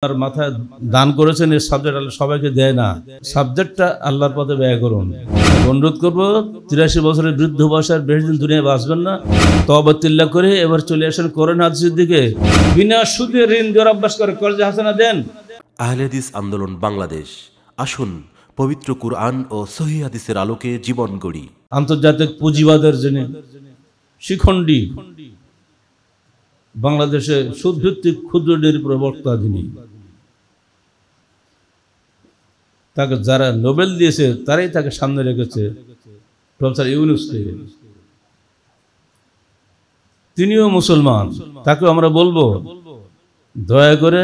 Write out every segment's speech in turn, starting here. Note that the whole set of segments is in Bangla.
আপনার মাথায় দান করেছেন এই সাবজেক্ট আল্লাহ সবাইকে দেয় না সাবজেক্টটা আল্লাহর পথে ব্যয় করুন অনুরোধ করবো তিরাশি বছরের বৃদ্ধ বয়সের বেশ দিন দুনিয়ায় বাঁচবেন না তবতিল্লা করে এবার চলে আসেন করেন হাদিসের দিকে বিনা সুদে ঋণ দেওয়ার অভ্যাস করে কর্জে হাসানা দেন আহলেদিস আন্দোলন বাংলাদেশ আসুন পবিত্র কুরআন ও সহি হাদিসের আলোকে জীবন গড়ি আন্তর্জাতিক পুঁজিবাদের জন্য শিখণ্ডী বাংলাদেশে সুদভিত্তিক ক্ষুদ্র ডেরি প্রবক্তা যিনি তাকে যারা নোবেল দিয়েছে তারাই তাকে সামনে রেখেছে প্রফেসর ইউনুসকে তিনিও মুসলমান তাকে আমরা বলবো দয়া করে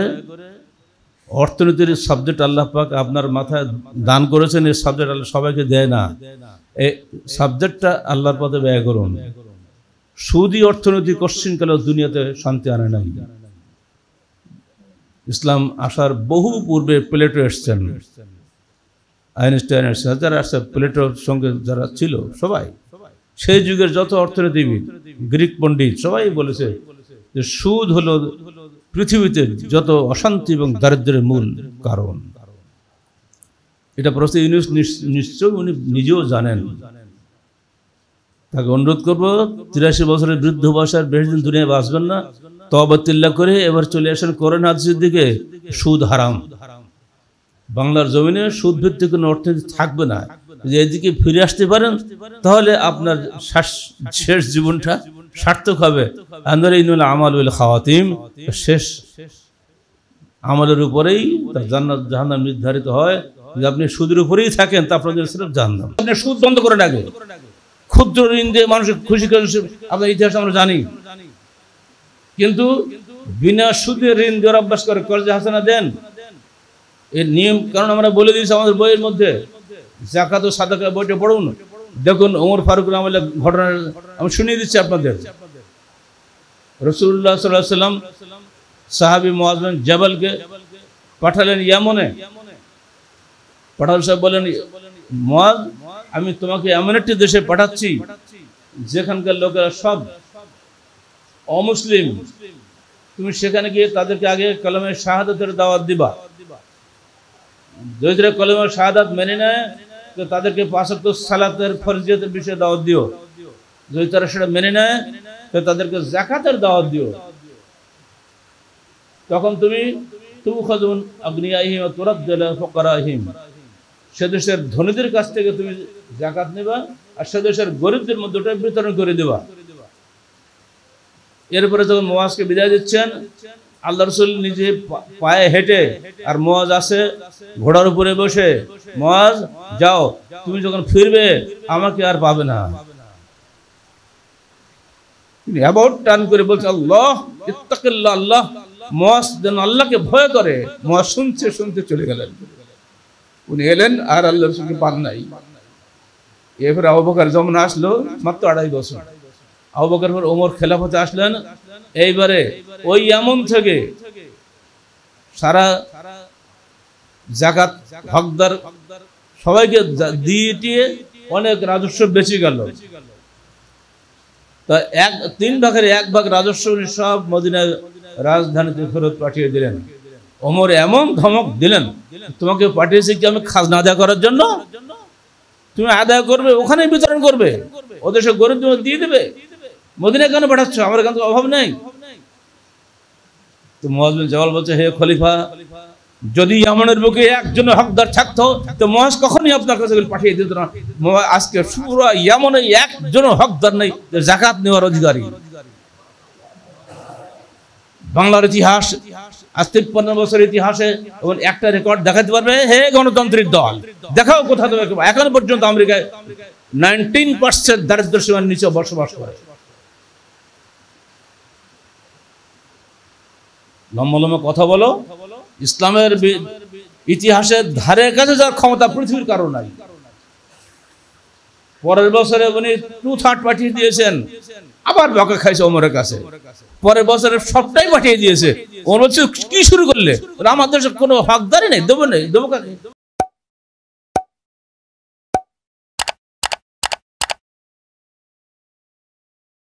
অর্থনীতির সাবজেক্ট আল্লাহ পাক আপনার মাথায় দান করেছেন এই সাবজেক্ট আল্লাহ সবাইকে দেয় না এই সাবজেক্টটা আল্লাহর পথে ব্যয় করুন সৌদি অর্থনীতি কশ্চিনকালেও দুনিয়াতে শান্তি আনে নাই ইসলাম আসার বহু পূর্বে প্লেটো এসছেন আইনস্টাইনের সাথে যারা আসছে প্লেটোর সঙ্গে যারা ছিল সবাই সেই যুগের যত অর্থনীতিবিদ গ্রিক পণ্ডিত সবাই বলেছে যে সুদ হলো পৃথিবীতে যত অশান্তি এবং দারিদ্রের মূল কারণ এটা প্রশ্ন ইউনিস নিশ্চয় উনি নিজেও জানেন তাকে অনুরোধ করবো তিরাশি বছরের বৃদ্ধ বয়সের বেশ দিন দুনিয়ায় বাঁচবেন না তবে তিল্লা করে এবার চলে আসেন করেন হাদিসের দিকে সুদ হারাম বাংলার জমিনে সুদভিত্তিক কোনো অর্থনীতি থাকবে না যদি এদিকে ফিরে আসতে পারেন তাহলে আপনার শেষ জীবনটা সার্থক হবে আমাল খাওয়াতিম শেষ আমলের উপরেই তার জান্নাত জাহান্নাম নির্ধারিত হয় যদি আপনি সুদের উপরেই থাকেন তা আপনার সেরকম সিরফ আপনি সুদ বন্ধ করে রাখবে ক্ষুদ্র ঋণ দিয়ে মানুষের খুশি করে আপনার ইতিহাস আমরা জানি কিন্তু বিনা সুদে ঋণ দেওয়ার অভ্যাস করে কর্জা হাসানা দেন এর নিয়ম কারণ আমরা বলে দিয়েছি আমাদের বইয়ের মধ্যে জাকাত ও সাদাকা বইটা পড়ুন দেখুন ওমর ফারুক রহমাল্লাহ ঘটনা আমি শুনিয়ে দিচ্ছি আপনাদের রসুল্লাহ সাল্লাহ সাল্লাম সাহাবি মোয়াজমেন জাবালকে পাঠালেন ইয়ামনে পাঠাল সাহেব বলেন মোয়াজ আমি তোমাকে এমন একটি দেশে পাঠাচ্ছি যেখানকার লোকেরা সব অমুসলিম তুমি সেখানে গিয়ে তাদেরকে আগে কলমের শাহাদতের দাওয়াত দিবা দরিদ্র কলমের শাহাদ মেনে নেয় তাদেরকে পাঁচাত্তর সালাতের ফরজিয়তের বিষয়ে দাওয়াত দিও যদি তারা সেটা মেনে নেয় তাদেরকে জাকাতের দাওয়াত দিও তখন তুমি এরপরে যখন মোয়াজকে বিদায় দিচ্ছেন আল্লাহ রসুল নিজে পায়ে হেঁটে আর মজ আছে ঘোড়ার উপরে বসে মজ যাও তুমি যখন ফিরবে আমাকে আর পাবে না আল্লাহকে ভয় করে শুনতে চলে গেলেন উনি এলেন আর আল্লাহ পান নাই এরপরে যখন আসলো মাত্র আড়াই বছর আবুবকর ওমর খেলাফতে আসলেন এইবারে ওই এমন থেকে সারা জাকাত হকদার সবাইকে দিয়ে অনেক রাজস্ব বেশি গেল তা এক তিন ভাগের এক ভাগ রাজস্ব সব মদিনার রাজধানীতে ফেরত পাঠিয়ে দিলেন ওমর এমন ধমক দিলেন তোমাকে পাঠিয়েছি কি আমি খাজনা আদায় করার জন্য তুমি আদায় করবে ওখানে বিতরণ করবে ওদের সব গরিব দিয়ে দেবে মদিনা কেন পাঠাচ্ছ আমার কেন অভাব নেই তো মহাজ জওয়াল বলছে হে খলিফা যদি আমাদের বুকে একজন হকদার থাকতো তো মহাজ কখনই আপনার কাছে পাঠিয়ে দিত না আজকে পুরো ইয়ামনে একজন হকদার নেই জাকাত নেওয়ার অধিকারী বাংলার ইতিহাস আজ তিপ্পান্ন বছর ইতিহাসে একটা রেকর্ড দেখাতে পারবে হে গণতান্ত্রিক দল দেখাও কোথা থেকে এখন পর্যন্ত আমেরিকায় নাইনটিন পার্সেন্ট দারিদ্র সীমার নিচে বসবাস করে লম্বা লম্বা কথা বলো ইসলামের ইতিহাসের ধারে কাছে যার ক্ষমতা পৃথিবীর কারো নাই পরের বছরে উনি টু থার্ড পাঠিয়ে দিয়েছেন আবার বকা খাইছে অমরের কাছে পরের বছরে সবটাই পাঠিয়ে দিয়েছে ওমর কি শুরু করলে আমাদের কোনো হকদারি নেই দেবো নেই দেবো কাকে